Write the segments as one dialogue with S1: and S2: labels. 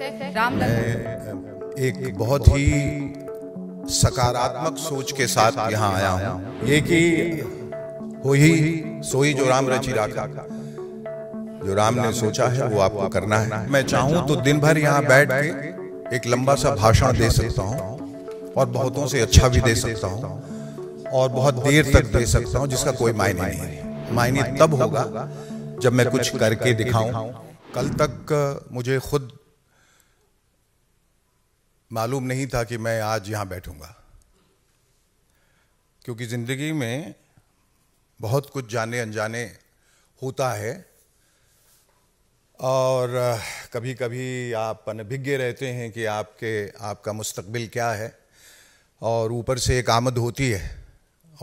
S1: मैं एक बहुत ही सकारात्मक सोच के साथ यहाँ आया हूँ ये कि हो ही सोई जो राम रची राखा जो राम ने सोचा है वो आपको करना है मैं चाहूँ तो दिन भर यहाँ बैठ के एक लंबा सा भाषण दे सकता हूँ और बहुतों से अच्छा भी दे सकता हूँ और बहुत देर तक दे सकता हूँ जिसका कोई मायने नहीं है मायने तब होगा जब मैं कुछ करके दिखाऊं कल तक मुझे खुद मालूम नहीं था कि मैं आज यहाँ बैठूँगा क्योंकि ज़िंदगी में बहुत कुछ जाने अनजाने होता है और कभी कभी आप अनभिज्ञ रहते हैं कि आपके आपका मुस्तकबिल क्या है और ऊपर से एक आमद होती है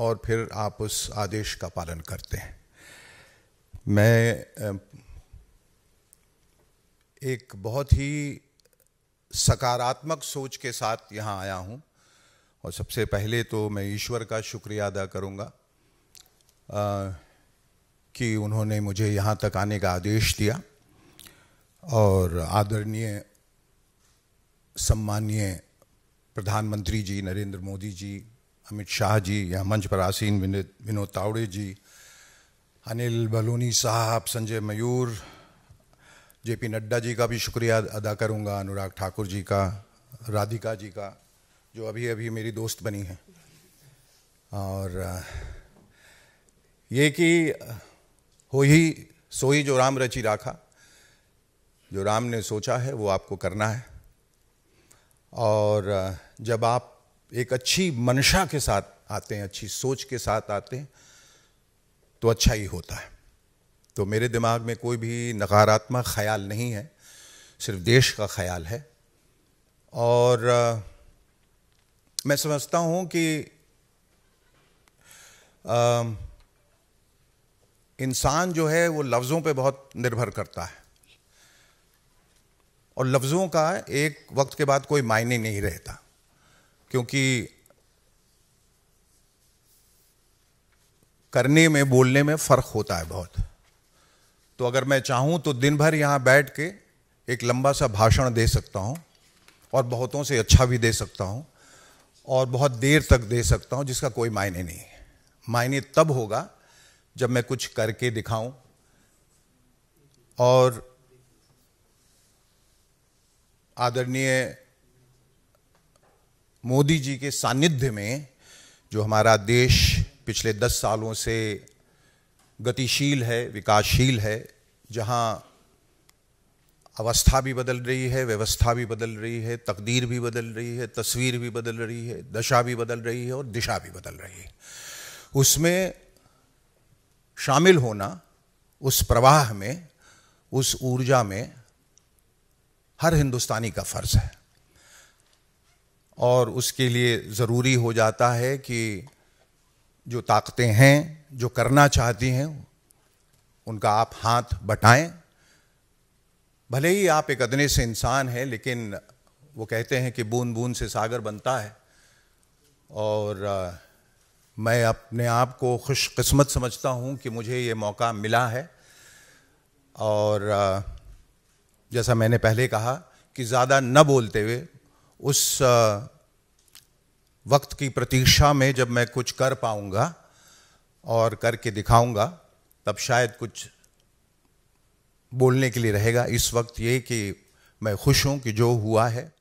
S1: और फिर आप उस आदेश का पालन करते हैं मैं एक बहुत ही सकारात्मक सोच के साथ यहाँ आया हूँ और सबसे पहले तो मैं ईश्वर का शुक्रिया अदा करूँगा कि उन्होंने मुझे यहाँ तक आने का आदेश दिया और आदरणीय सम्मानीय प्रधानमंत्री जी नरेंद्र मोदी जी अमित शाह जी या मंच पर आसीन विनोद तावड़े जी अनिल बलूनी साहब संजय मयूर जेपी नड्डा जी का भी शुक्रिया अदा करूँगा अनुराग ठाकुर जी का राधिका जी का जो अभी अभी मेरी दोस्त बनी है और ये कि हो ही सोई जो राम रची राखा जो राम ने सोचा है वो आपको करना है और जब आप एक अच्छी मंशा के साथ आते हैं अच्छी सोच के साथ आते हैं तो अच्छा ही होता है तो मेरे दिमाग में कोई भी नकारात्मक ख्याल नहीं है सिर्फ देश का ख्याल है और आ, मैं समझता हूँ कि इंसान जो है वो लफ्ज़ों पे बहुत निर्भर करता है और लफ्ज़ों का एक वक्त के बाद कोई मायने नहीं रहता क्योंकि करने में बोलने में फ़र्क होता है बहुत तो अगर मैं चाहूँ तो दिन भर यहाँ बैठ के एक लंबा सा भाषण दे सकता हूँ और बहुतों से अच्छा भी दे सकता हूँ और बहुत देर तक दे सकता हूँ जिसका कोई मायने नहीं है मायने तब होगा जब मैं कुछ करके दिखाऊं और आदरणीय मोदी जी के सानिध्य में जो हमारा देश पिछले दस सालों से गतिशील है विकासशील है जहाँ अवस्था भी बदल रही है व्यवस्था भी बदल रही है तकदीर भी बदल रही है तस्वीर भी बदल रही है दशा भी बदल रही है और दिशा भी बदल रही है उसमें शामिल होना उस प्रवाह में उस ऊर्जा में हर हिंदुस्तानी का फ़र्ज़ है और उसके लिए ज़रूरी हो जाता है कि जो ताकतें हैं जो करना चाहती हैं उनका आप हाथ बटाएं भले ही आप एक अदने से इंसान हैं लेकिन वो कहते हैं कि बूंद बूंद से सागर बनता है और मैं अपने आप को खुशकस्मत समझता हूँ कि मुझे ये मौका मिला है और जैसा मैंने पहले कहा कि ज़्यादा न बोलते हुए उस वक्त की प्रतीक्षा में जब मैं कुछ कर पाऊँगा और करके दिखाऊंगा तब शायद कुछ बोलने के लिए रहेगा इस वक्त ये कि मैं खुश हूँ कि जो हुआ है